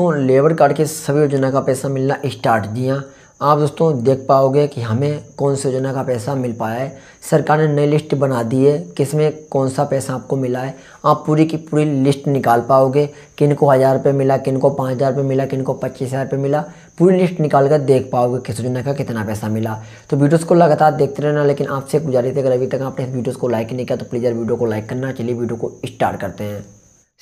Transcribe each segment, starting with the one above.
दोस्तों labour card के सभी योजना का पैसा मिलना स्टार्ट दिया हाँ, आप दोस्तों देख पाओगे कि हमें कौन सी योजना का पैसा मिल पाया है सरकार ने नई लिस्ट बना दी है किसमें कौन सा पैसा आपको मिला है आप पूरी की पूरी लिस्ट निकाल पाओगे किन को हज़ार रुपये मिला किन को पाँच हज़ार रुपये मिला किन को पच्चीस हज़ार रुपये मिला पूरी लिस्ट निकाल कर देख पाओगे किस योजना का कितना पैसा मिला तो वीडियोज़ को लगातार देखते रहना लेकिन आपसे गुजारिश है अगर अभी तक आपने इस वीडियोज़ को लाइक नहीं किया तो प्लीज़ यार वीडियो को लाइक करना चलिए वीडियो को स्टार्ट करते हैं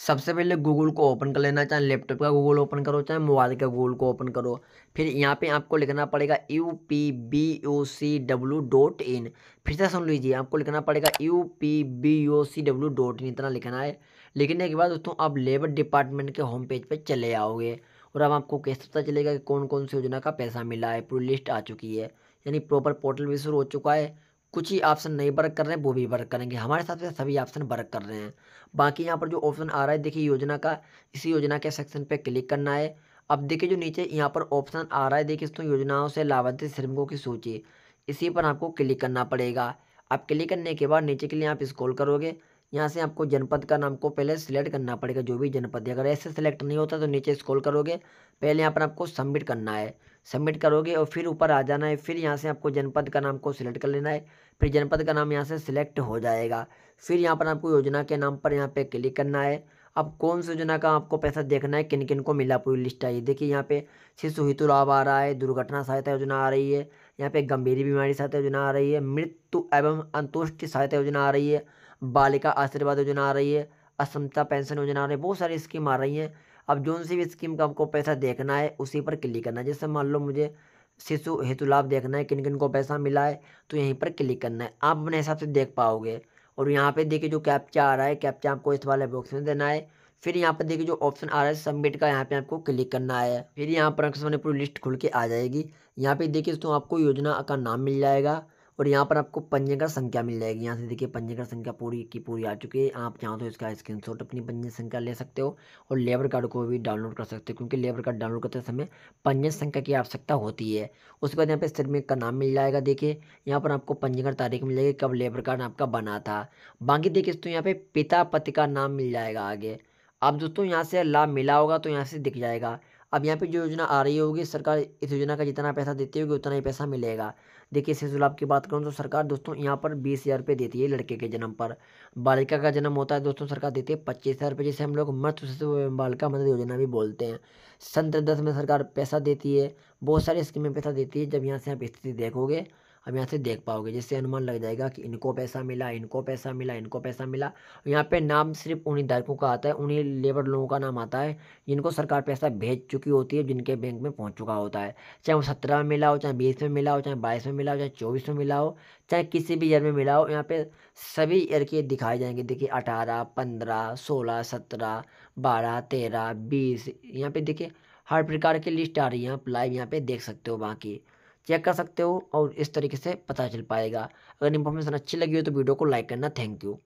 सबसे पहले गूगल को ओपन कर लेना चाहे लैपटॉप का गूगल ओपन करो चाहे मोबाइल का गूगल को ओपन करो फिर यहाँ पे आपको लिखना पड़ेगा U P B O C W dot in फिर से सुन लीजिए आपको लिखना पड़ेगा U P B O C W dot in इतना लिखना है लिखने के बाद दोस्तों आप लेबर डिपार्टमेंट के होम पेज पर चले आओगे और अब आपको कैसे पता चलेगा कि कौन कौन सी योजना का पैसा मिला है पूरी लिस्ट आ चुकी है यानी प्रॉपर पोर्टल भी शुरू हो चुका है कुछ ही ऑप्शन नहीं वर्क कर रहे हैं वो भी वर्क करेंगे हमारे हिसाब से सभी ऑप्शन वर्क कर रहे हैं बाकी यहाँ पर जो ऑप्शन आ रहा है देखिए योजना का इसी योजना के सेक्शन पे क्लिक करना है अब देखिए जो नीचे यहाँ पर ऑप्शन आ रहा है देखिए दोस्तों योजनाओं से लाभार्थी श्रमिकों की सूची इसी पर आपको क्लिक करना पड़ेगा आप क्लिक करने के बाद नीचे के लिए आप स्क्रॉल करोगे यहाँ से आपको जनपद का नाम को पहले सिलेक्ट करना पड़ेगा जो भी जनपद है अगर ऐसे सेलेक्ट नहीं होता तो नीचे स्कॉल करोगे पहले यहाँ पर आपको सबमिट करना है सबमिट करोगे और फिर ऊपर आ जाना है फिर यहाँ से आपको जनपद का नाम को सिलेक्ट कर लेना है फिर जनपद का नाम यहाँ से सिलेक्ट हो जाएगा फिर यहाँ पर आपको योजना के नाम पर यहाँ पे क्लिक करना है अब कौन सी योजना का आपको पैसा देखना है किन किन को मिला पूरी लिस्ट आई देखिए यहाँ पे शिशु हितु लाभ आ रहा है दुर्घटना सहायता योजना आ रही है यहाँ पे गंभीर बीमारी सहायता योजना आ रही है मृत्यु एवं अंतुष्टि सहायता योजना आ रही है बालिका आशीर्वाद योजना आ रही है असमता पेंशन योजना आ रही है बहुत सारी स्कीम आ रही हैं अब जो सी भी स्कीम का आपको पैसा देखना है उसी पर क्लिक करना है जैसे मान लो मुझे शिशु हेतु लाभ देखना है किन किन को पैसा मिला है तो यहीं पर क्लिक करना है आप अपने हिसाब से देख पाओगे और यहाँ पे देखिए जो कैप्चा आ रहा है कैप्चा आपको इस वाले बॉक्स में देना है फिर यहाँ पर देखिए जो ऑप्शन आ रहा है सबमिट का यहाँ पे आपको क्लिक करना है फिर यहाँ पर पूरी लिस्ट खुल के आ जाएगी यहाँ पे देखिए दोस्तों आपको योजना का नाम मिल जाएगा और यहाँ पर आपको पंजे का संख्या मिल जाएगी यहाँ से देखिए पंजे का संख्या पूरी की पूरी आ चुकी है आप चाहो तो इसका स्क्रीन अपनी पंजे संख्या ले सकते हो और लेबर कार्ड को भी डाउनलोड कर सकते हो क्योंकि लेबर कार्ड डाउनलोड करते समय पंजे संख्या की आवश्यकता होती है उसके बाद यहाँ पर श्रमिक का नाम मिल जाएगा देखिए यहाँ पर आपको पंजीकरण तारीख मिल जाएगी कब लेबर कार्ड आपका बना था बाकी देखिए दोस्तों यहाँ पे पिता पति का नाम मिल जाएगा आगे आप दोस्तों यहाँ से लाभ मिला होगा तो यहाँ से दिख जाएगा अब यहाँ पे जो योजना आ रही होगी सरकार इस योजना का जितना पैसा देती होगी उतना ही पैसा मिलेगा देखिए शिशु लाभ की बात करूँ तो सरकार दोस्तों यहाँ पर बीस हज़ार रुपये देती है लड़के के जन्म पर बालिका का जन्म होता है दोस्तों सरकार देती है पच्चीस हज़ार रुपये जिसे हम लोग मत बालिका मदद योजना भी बोलते हैं संत दस में सरकार पैसा देती है बहुत सारी स्कीमें पैसा देती है जब यहाँ से आप स्थिति देखोगे अब यहाँ से देख पाओगे जिससे अनुमान लग जाएगा कि इनको पैसा मिला इनको पैसा मिला इनको पैसा मिला यहाँ पे नाम सिर्फ उन्हीं धारकों का आता है उन्हीं लेबर लोगों का नाम आता है जिनको सरकार पैसा भेज चुकी होती है जिनके बैंक में पहुँच चुका होता है चाहे वो सत्रह में मिला हो चाहे बीस में मिला हो चाहे बाईस में मिला हो चाहे चौबीस में मिला हो चाहे किसी भी ईयर में मिला हो यहाँ पे सभी ईयर के दिखाए जाएंगे देखिए अठारह पंद्रह सोलह सत्रह बारह तेरह बीस यहाँ पे देखिए हर प्रकार की लिस्ट आ रही है आप लाइव यहाँ पे देख सकते हो बाकी चेक कर सकते हो और इस तरीके से पता चल पाएगा अगर इन्फॉर्मेशन अच्छी लगी हो तो वीडियो को लाइक करना थैंक यू